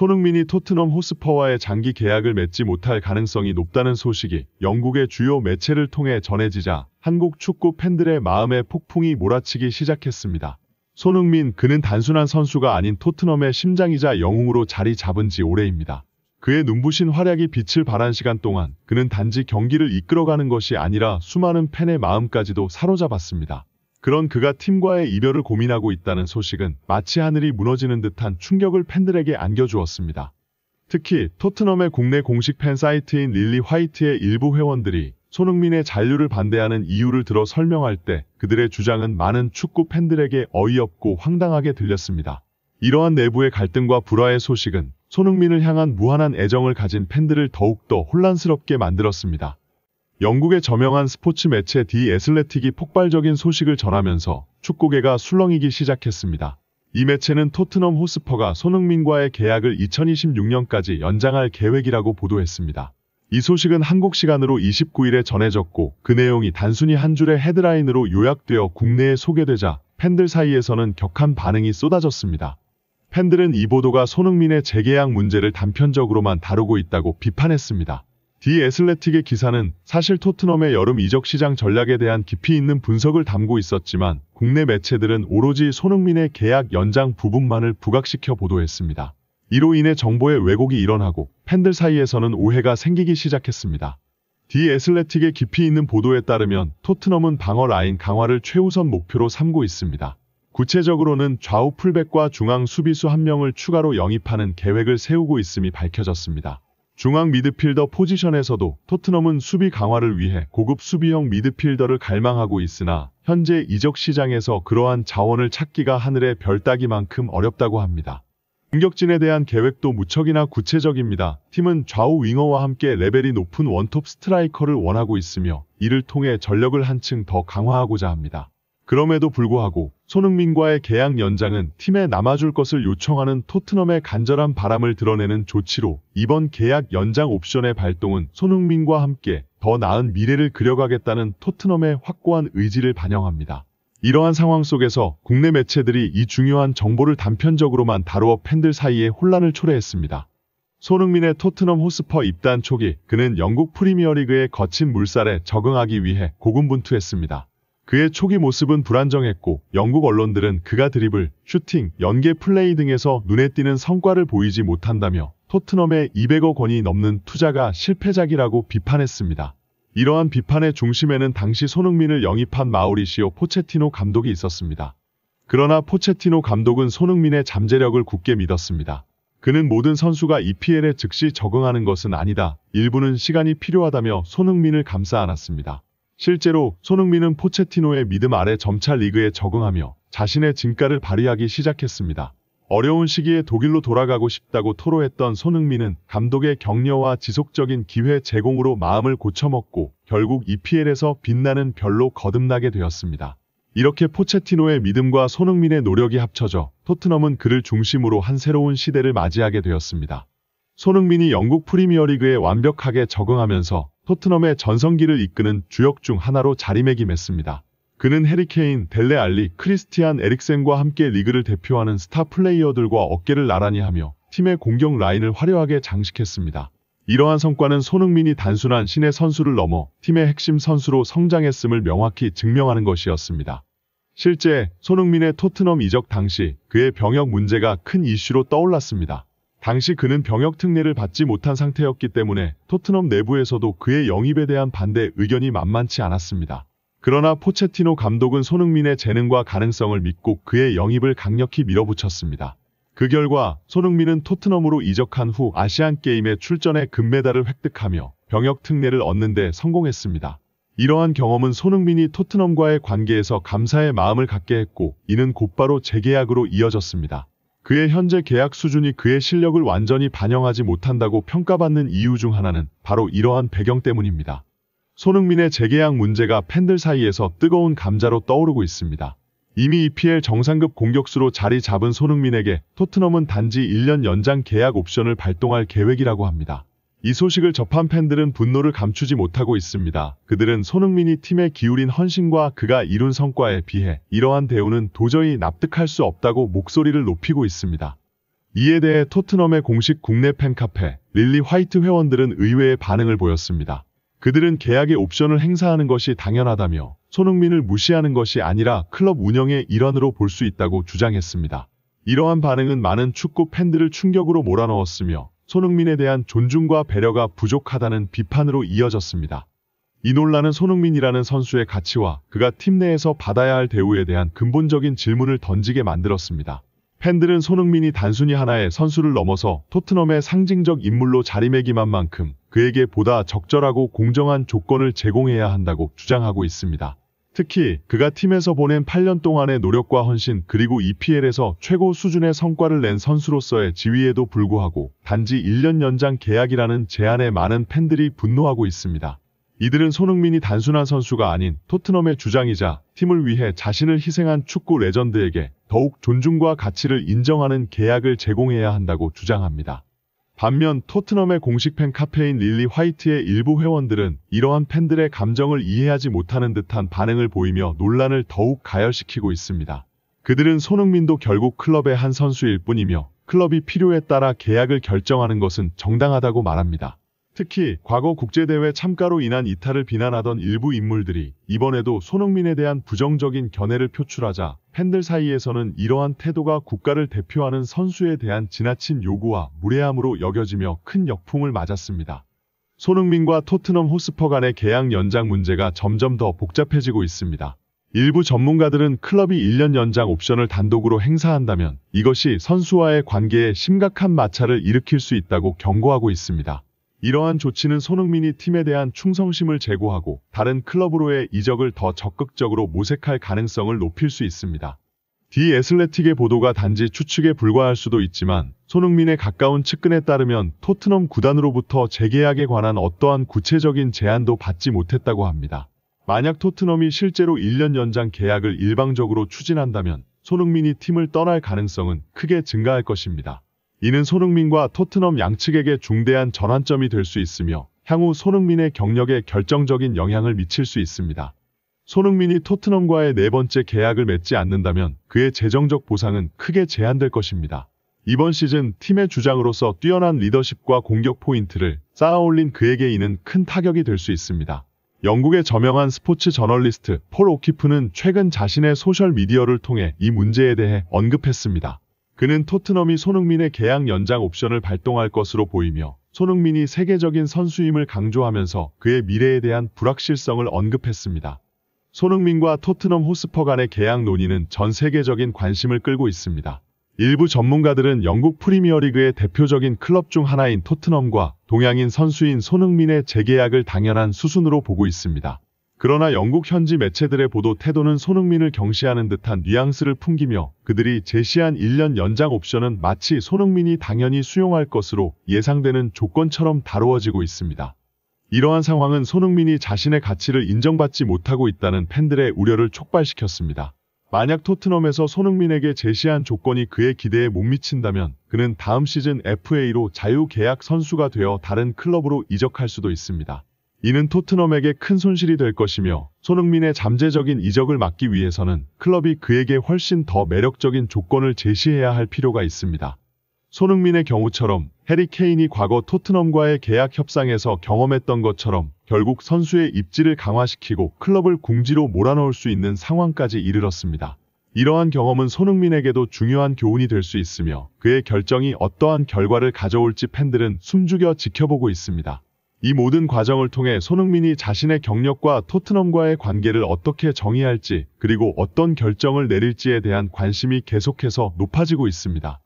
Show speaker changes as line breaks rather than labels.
손흥민이 토트넘 호스퍼와의 장기 계약을 맺지 못할 가능성이 높다는 소식이 영국의 주요 매체를 통해 전해지자 한국 축구 팬들의 마음에 폭풍이 몰아치기 시작했습니다. 손흥민 그는 단순한 선수가 아닌 토트넘의 심장이자 영웅으로 자리 잡은 지 오래입니다. 그의 눈부신 활약이 빛을 발한 시간 동안 그는 단지 경기를 이끌어가는 것이 아니라 수많은 팬의 마음까지도 사로잡았습니다. 그런 그가 팀과의 이별을 고민하고 있다는 소식은 마치 하늘이 무너지는 듯한 충격을 팬들에게 안겨주었습니다. 특히 토트넘의 국내 공식 팬 사이트인 릴리 화이트의 일부 회원들이 손흥민의 잔류를 반대하는 이유를 들어 설명할 때 그들의 주장은 많은 축구 팬들에게 어이없고 황당하게 들렸습니다. 이러한 내부의 갈등과 불화의 소식은 손흥민을 향한 무한한 애정을 가진 팬들을 더욱더 혼란스럽게 만들었습니다. 영국의 저명한 스포츠 매체 디에슬레틱이 폭발적인 소식을 전하면서 축구계가 술렁이기 시작했습니다. 이 매체는 토트넘 호스퍼가 손흥민과의 계약을 2026년까지 연장할 계획이라고 보도했습니다. 이 소식은 한국 시간으로 29일에 전해졌고 그 내용이 단순히 한 줄의 헤드라인으로 요약되어 국내에 소개되자 팬들 사이에서는 격한 반응이 쏟아졌습니다. 팬들은 이 보도가 손흥민의 재계약 문제를 단편적으로만 다루고 있다고 비판했습니다. 디 애슬레틱의 기사는 사실 토트넘의 여름 이적 시장 전략에 대한 깊이 있는 분석을 담고 있었지만 국내 매체들은 오로지 손흥민의 계약 연장 부분만을 부각시켜 보도했습니다. 이로 인해 정보의 왜곡이 일어나고 팬들 사이에서는 오해가 생기기 시작했습니다. 디 애슬레틱의 깊이 있는 보도에 따르면 토트넘은 방어 라인 강화를 최우선 목표로 삼고 있습니다. 구체적으로는 좌우 풀백과 중앙 수비수 한 명을 추가로 영입하는 계획을 세우고 있음이 밝혀졌습니다. 중앙 미드필더 포지션에서도 토트넘은 수비 강화를 위해 고급 수비형 미드필더를 갈망하고 있으나 현재 이적 시장에서 그러한 자원을 찾기가 하늘의 별따기만큼 어렵다고 합니다. 공격진에 대한 계획도 무척이나 구체적입니다. 팀은 좌우 윙어와 함께 레벨이 높은 원톱 스트라이커를 원하고 있으며 이를 통해 전력을 한층 더 강화하고자 합니다. 그럼에도 불구하고 손흥민과의 계약 연장은 팀에 남아줄 것을 요청하는 토트넘의 간절한 바람을 드러내는 조치로 이번 계약 연장 옵션의 발동은 손흥민과 함께 더 나은 미래를 그려가겠다는 토트넘의 확고한 의지를 반영합니다. 이러한 상황 속에서 국내 매체들이 이 중요한 정보를 단편적으로만 다루어 팬들 사이에 혼란을 초래했습니다. 손흥민의 토트넘 호스퍼 입단 초기 그는 영국 프리미어리그의 거친 물살에 적응하기 위해 고군분투했습니다. 그의 초기 모습은 불안정했고 영국 언론들은 그가 드리블, 슈팅, 연계 플레이 등에서 눈에 띄는 성과를 보이지 못한다며 토트넘에 200억 원이 넘는 투자가 실패작이라고 비판했습니다. 이러한 비판의 중심에는 당시 손흥민을 영입한 마우리시오 포체티노 감독이 있었습니다. 그러나 포체티노 감독은 손흥민의 잠재력을 굳게 믿었습니다. 그는 모든 선수가 EPL에 즉시 적응하는 것은 아니다. 일부는 시간이 필요하다며 손흥민을 감싸 안았습니다. 실제로 손흥민은 포체티노의 믿음 아래 점차 리그에 적응하며 자신의 진가를 발휘하기 시작했습니다. 어려운 시기에 독일로 돌아가고 싶다고 토로했던 손흥민은 감독의 격려와 지속적인 기회 제공으로 마음을 고쳐먹고 결국 EPL에서 빛나는 별로 거듭나게 되었습니다. 이렇게 포체티노의 믿음과 손흥민의 노력이 합쳐져 토트넘은 그를 중심으로 한 새로운 시대를 맞이하게 되었습니다. 손흥민이 영국 프리미어리그에 완벽하게 적응하면서 토트넘의 전성기를 이끄는 주역 중 하나로 자리매김했습니다. 그는 해리케인, 델레 알리, 크리스티안 에릭센과 함께 리그를 대표하는 스타 플레이어들과 어깨를 나란히 하며 팀의 공격 라인을 화려하게 장식했습니다. 이러한 성과는 손흥민이 단순한 신의 선수를 넘어 팀의 핵심 선수로 성장했음을 명확히 증명하는 것이었습니다. 실제 손흥민의 토트넘 이적 당시 그의 병역 문제가 큰 이슈로 떠올랐습니다. 당시 그는 병역 특례를 받지 못한 상태였기 때문에 토트넘 내부에서도 그의 영입에 대한 반대 의견이 만만치 않았습니다. 그러나 포체티노 감독은 손흥민의 재능과 가능성을 믿고 그의 영입을 강력히 밀어붙였습니다. 그 결과 손흥민은 토트넘으로 이적한 후 아시안게임에 출전해 금메달을 획득하며 병역 특례를 얻는 데 성공했습니다. 이러한 경험은 손흥민이 토트넘과의 관계에서 감사의 마음을 갖게 했고 이는 곧바로 재계약으로 이어졌습니다. 그의 현재 계약 수준이 그의 실력을 완전히 반영하지 못한다고 평가받는 이유 중 하나는 바로 이러한 배경 때문입니다. 손흥민의 재계약 문제가 팬들 사이에서 뜨거운 감자로 떠오르고 있습니다. 이미 EPL 정상급 공격수로 자리 잡은 손흥민에게 토트넘은 단지 1년 연장 계약 옵션을 발동할 계획이라고 합니다. 이 소식을 접한 팬들은 분노를 감추지 못하고 있습니다. 그들은 손흥민이 팀에 기울인 헌신과 그가 이룬 성과에 비해 이러한 대우는 도저히 납득할 수 없다고 목소리를 높이고 있습니다. 이에 대해 토트넘의 공식 국내 팬카페 릴리 화이트 회원들은 의외의 반응을 보였습니다. 그들은 계약의 옵션을 행사하는 것이 당연하다며 손흥민을 무시하는 것이 아니라 클럽 운영의 일환으로 볼 수 있다고 주장했습니다. 이러한 반응은 많은 축구 팬들을 충격으로 몰아넣었으며 손흥민에 대한 존중과 배려가 부족하다는 비판으로 이어졌습니다. 이 논란은 손흥민이라는 선수의 가치와 그가 팀 내에서 받아야 할 대우에 대한 근본적인 질문을 던지게 만들었습니다. 팬들은 손흥민이 단순히 하나의 선수를 넘어서 토트넘의 상징적 인물로 자리매김한 만큼 그에게 보다 적절하고 공정한 조건을 제공해야 한다고 주장하고 있습니다. 특히 그가 팀에서 보낸 8년 동안의 노력과 헌신 그리고 EPL에서 최고 수준의 성과를 낸 선수로서의 지위에도 불구하고 단지 1년 연장 계약이라는 제안에 많은 팬들이 분노하고 있습니다. 이들은 손흥민이 단순한 선수가 아닌 토트넘의 주장이자 팀을 위해 자신을 희생한 축구 레전드에게 더욱 존중과 가치를 인정하는 계약을 제공해야 한다고 주장합니다. 반면 토트넘의 공식 팬 카페인 릴리 화이트의 일부 회원들은 이러한 팬들의 감정을 이해하지 못하는 듯한 반응을 보이며 논란을 더욱 가열시키고 있습니다. 그들은 손흥민도 결국 클럽의 한 선수일 뿐이며 클럽이 필요에 따라 계약을 결정하는 것은 정당하다고 말합니다. 특히 과거 국제대회 참가로 인한 이탈을 비난하던 일부 인물들이 이번에도 손흥민에 대한 부정적인 견해를 표출하자 팬들 사이에서는 이러한 태도가 국가를 대표하는 선수에 대한 지나친 요구와 무례함으로 여겨지며 큰 역풍을 맞았습니다. 손흥민과 토트넘 호스퍼 간의 계약 연장 문제가 점점 더 복잡해지고 있습니다. 일부 전문가들은 클럽이 1년 연장 옵션을 단독으로 행사한다면 이것이 선수와의 관계에 심각한 마찰을 일으킬 수 있다고 경고하고 있습니다. 이러한 조치는 손흥민이 팀에 대한 충성심을 제고하고 다른 클럽으로의 이적을 더 적극적으로 모색할 가능성을 높일 수 있습니다. 디에슬레틱의 보도가 단지 추측에 불과할 수도 있지만 손흥민의 가까운 측근에 따르면 토트넘 구단으로부터 재계약에 관한 어떠한 구체적인 제안도 받지 못했다고 합니다. 만약 토트넘이 실제로 1년 연장 계약을 일방적으로 추진한다면 손흥민이 팀을 떠날 가능성은 크게 증가할 것입니다. 이는 손흥민과 토트넘 양측에게 중대한 전환점이 될 수 있으며 향후 손흥민의 경력에 결정적인 영향을 미칠 수 있습니다. 손흥민이 토트넘과의 네 번째 계약을 맺지 않는다면 그의 재정적 보상은 크게 제한될 것입니다. 이번 시즌 팀의 주장으로서 뛰어난 리더십과 공격 포인트를 쌓아올린 그에게 이는 큰 타격이 될 수 있습니다. 영국의 저명한 스포츠 저널리스트 폴 오키프는 최근 자신의 소셜미디어를 통해 이 문제에 대해 언급했습니다. 그는 토트넘이 손흥민의 계약 연장 옵션을 발동할 것으로 보이며 손흥민이 세계적인 선수임을 강조하면서 그의 미래에 대한 불확실성을 언급했습니다. 손흥민과 토트넘 호스퍼 간의 계약 논의는 전 세계적인 관심을 끌고 있습니다. 일부 전문가들은 영국 프리미어리그의 대표적인 클럽 중 하나인 토트넘과 동양인 선수인 손흥민의 재계약을 당연한 수순으로 보고 있습니다. 그러나 영국 현지 매체들의 보도 태도는 손흥민을 경시하는 듯한 뉘앙스를 풍기며 그들이 제시한 1년 연장 옵션은 마치 손흥민이 당연히 수용할 것으로 예상되는 조건처럼 다루어지고 있습니다. 이러한 상황은 손흥민이 자신의 가치를 인정받지 못하고 있다는 팬들의 우려를 촉발시켰습니다. 만약 토트넘에서 손흥민에게 제시한 조건이 그의 기대에 못 미친다면 그는 다음 시즌 FA로 자유계약 선수가 되어 다른 클럽으로 이적할 수도 있습니다. 이는 토트넘에게 큰 손실이 될 것이며 손흥민의 잠재적인 이적을 막기 위해서는 클럽이 그에게 훨씬 더 매력적인 조건을 제시해야 할 필요가 있습니다. 손흥민의 경우처럼 해리 케인이 과거 토트넘과의 계약 협상에서 경험했던 것처럼 결국 선수의 입지를 강화시키고 클럽을 궁지로 몰아넣을 수 있는 상황까지 이르렀습니다. 이러한 경험은 손흥민에게도 중요한 교훈이 될 수 있으며 그의 결정이 어떠한 결과를 가져올지 팬들은 숨죽여 지켜보고 있습니다. 이 모든 과정을 통해 손흥민이 자신의 경력과 토트넘과의 관계를 어떻게 정의할지 그리고 어떤 결정을 내릴지에 대한 관심이 계속해서 높아지고 있습니다.